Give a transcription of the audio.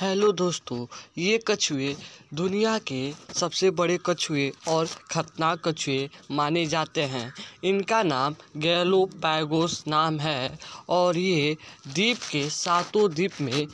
hello दोस्तों ये कछुए दुनिया के सबसे बड़े कछुए और ख़तरनाक कछुए माने जाते हैं इनका नाम गैलोपैगोस नाम है और ये द्वीप के सातों द्वीप में